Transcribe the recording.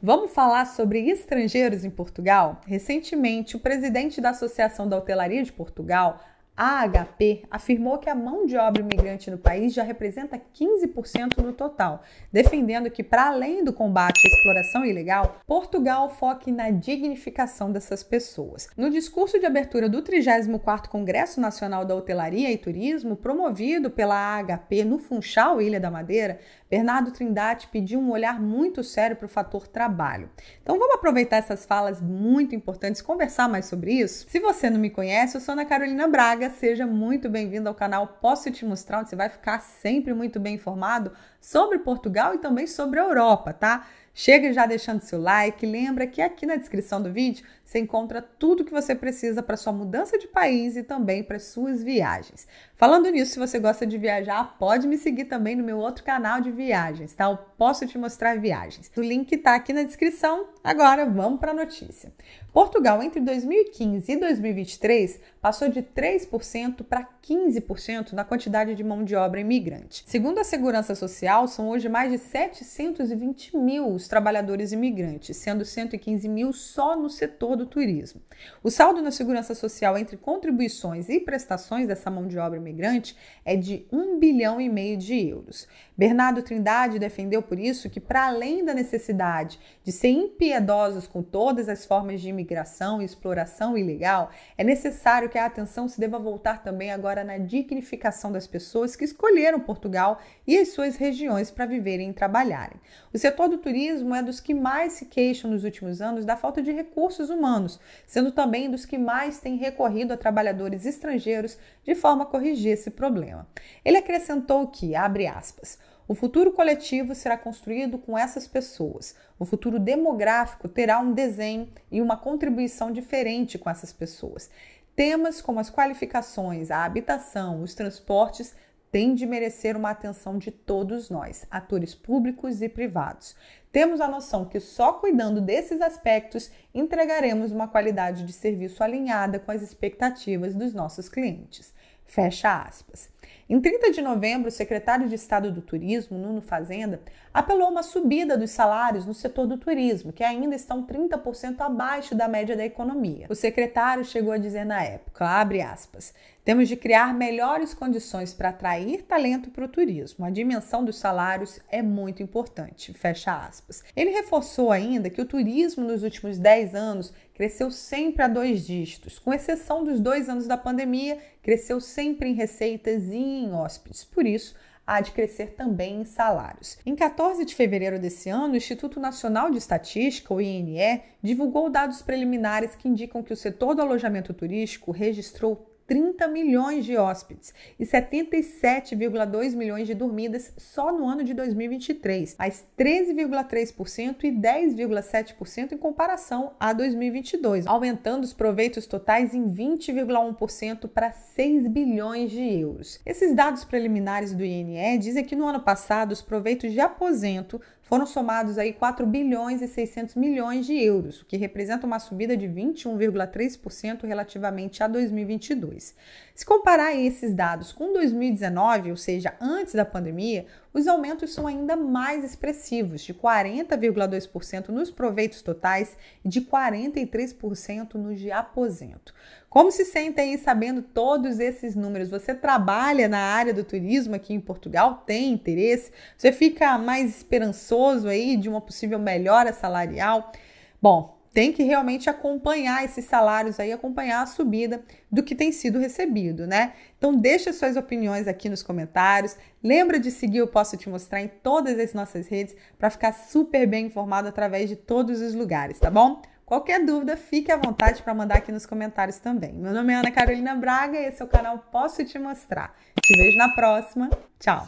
Vamos falar sobre estrangeiros em Portugal? Recentemente, o presidente da Associação da Hotelaria de Portugal, a AHP afirmou que a mão de obra imigrante no país já representa 15% no total, defendendo que, para além do combate à exploração ilegal, Portugal foque na dignificação dessas pessoas. No discurso de abertura do 34º Congresso Nacional da Hotelaria e Turismo, promovido pela AHP no Funchal, Ilha da Madeira, Bernardo Trindade pediu um olhar muito sério para o fator trabalho. Então vamos aproveitar essas falas muito importantes, conversar mais sobre isso? Se você não me conhece, eu sou Ana Carolina Braga, Olha, seja muito bem-vindo ao canal Posso Te Mostrar, onde você vai ficar sempre muito bem informado sobre Portugal e também sobre a Europa, tá? Chega já deixando seu like, lembra que aqui na descrição do vídeo você encontra tudo o que você precisa para sua mudança de país e também para suas viagens. Falando nisso, se você gosta de viajar, pode me seguir também no meu outro canal de viagens, tá? Eu posso te mostrar viagens. O link está aqui na descrição. Agora vamos para a notícia. Portugal entre 2015 e 2023 passou de 3% para 15% na quantidade de mão de obra imigrante. Segundo a Segurança Social, são hoje mais de 720 mil os trabalhadores imigrantes, sendo 115 mil só no setor do turismo. O saldo na segurança social entre contribuições e prestações dessa mão de obra migrante é de 1 bilhão e meio de euros. Bernardo Trindade defendeu por isso que, para além da necessidade de ser impiedosos com todas as formas de imigração e exploração ilegal, é necessário que a atenção se deva voltar também agora na dignificação das pessoas que escolheram Portugal e as suas regiões para viverem e trabalharem. O setor do turismo é dos que mais se queixam nos últimos anos da falta de recursos humanos humanos, sendo também dos que mais têm recorrido a trabalhadores estrangeiros de forma a corrigir esse problema. Ele acrescentou que, abre aspas, o futuro coletivo será construído com essas pessoas. O futuro demográfico terá um desenho e uma contribuição diferente com essas pessoas. Temas como as qualificações, a habitação, os transportes tem de merecer uma atenção de todos nós, atores públicos e privados. Temos a noção que só cuidando desses aspectos entregaremos uma qualidade de serviço alinhada com as expectativas dos nossos clientes. Fecha aspas. Em 30 de novembro, o secretário de Estado do Turismo, Nuno Fazenda, apelou uma subida dos salários no setor do turismo, que ainda estão 30% abaixo da média da economia. O secretário chegou a dizer na época, abre aspas, temos de criar melhores condições para atrair talento para o turismo. A dimensão dos salários é muito importante. Fecha aspas. Ele reforçou ainda que o turismo nos últimos 10 anos cresceu sempre a dois dígitos, com exceção dos dois anos da pandemia, cresceu sempre em receitas e em hóspedes. Por isso, há de crescer também em salários. Em 14 de fevereiro desse ano, o Instituto Nacional de Estatística, o INE, divulgou dados preliminares que indicam que o setor do alojamento turístico registrou 30 milhões de hóspedes e 77,2 milhões de dormidas só no ano de 2023, mais 13,3% e 10,7% em comparação a 2022, aumentando os proveitos totais em 20,1% para 6 bilhões de euros. Esses dados preliminares do INE dizem que no ano passado os proveitos de aposento foram somados aí 4 bilhões e 600 milhões de euros, o que representa uma subida de 21,3% relativamente a 2022. Se comparar esses dados com 2019, ou seja, antes da pandemia, os aumentos são ainda mais expressivos, de 40,2% nos proveitos totais e de 43% nos de aposento. Como se sente aí sabendo todos esses números? Você trabalha na área do turismo aqui em Portugal? Tem interesse? Você fica mais esperançoso aí de uma possível melhora salarial? Bom, tem que realmente acompanhar esses salários aí, acompanhar a subida do que tem sido recebido, né? Então deixa suas opiniões aqui nos comentários. Lembra de seguir Eu Posso Te Mostrar em todas as nossas redes para ficar super bem informado através de todos os lugares, tá bom? Qualquer dúvida, fique à vontade para mandar aqui nos comentários também. Meu nome é Ana Carolina Braga e esse é o canal Posso Te Mostrar. Te vejo na próxima. Tchau!